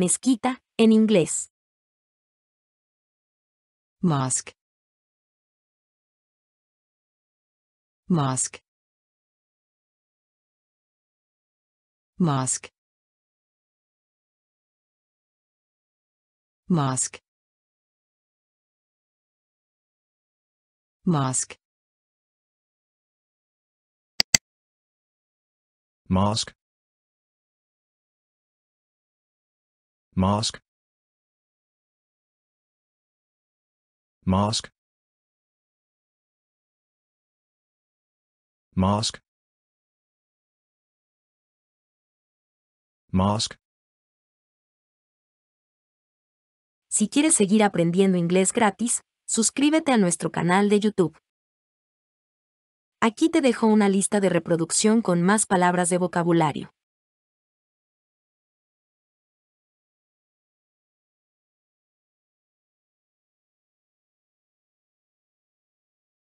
mezquita, en inglés. Mosque. Mosque. Mosque. Mosque. Mosque. Mosque. Mosque. Mosque. Mosque. Mosque. Si quieres seguir aprendiendo inglés gratis, suscríbete a nuestro canal de YouTube. Aquí te dejo una lista de reproducción con más palabras de vocabulario.